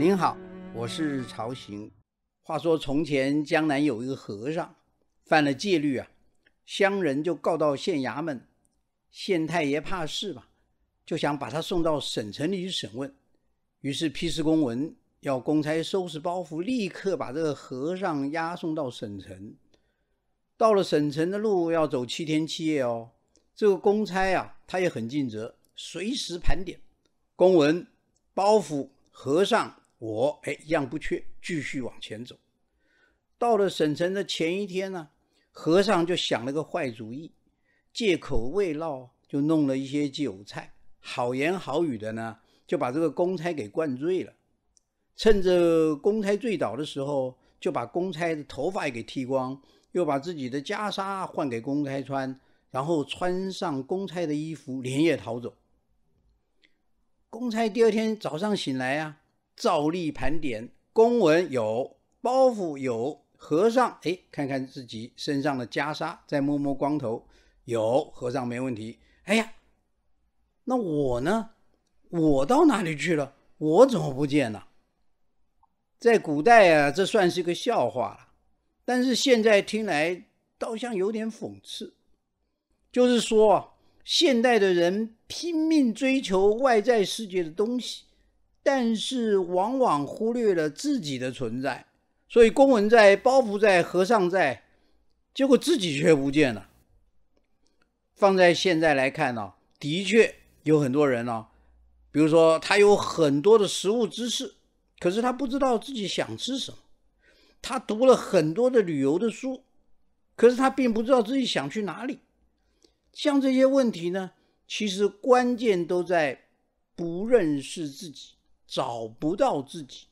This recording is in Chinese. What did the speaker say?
您好，我是曹行。话说从前江南有一个和尚犯了戒律啊，乡人就告到县衙门，县太爷怕事吧，就想把他送到省城里去审问，于是批示公文，要公差收拾包袱，立刻把这个和尚押送到省城。到了省城的路要走七天七夜哦，这个公差啊，他也很尽责，随时盘点公文、包袱、和尚。我哎，一样不缺，继续往前走。到了省城的前一天呢，和尚就想了个坏主意，借口未落，就弄了一些酒菜，好言好语的呢，就把这个公差给灌醉了。趁着公差醉倒的时候，就把公差的头发也给剃光，又把自己的袈裟换给公差穿，然后穿上公差的衣服，连夜逃走。公差第二天早上醒来啊。照例盘点，公文有，包袱有，和尚哎，看看自己身上的袈裟，再摸摸光头，有和尚没问题。哎呀，那我呢？我到哪里去了？我怎么不见了？在古代啊，这算是个笑话了，但是现在听来倒像有点讽刺。就是说，现代的人拼命追求外在世界的东西。但是往往忽略了自己的存在，所以公文在，包袱在，和尚在，结果自己却不见了。放在现在来看呢，的确有很多人呢，比如说他有很多的食物知识，可是他不知道自己想吃什么；他读了很多的旅游的书，可是他并不知道自己想去哪里。像这些问题呢，其实关键都在不认识自己。找不到自己。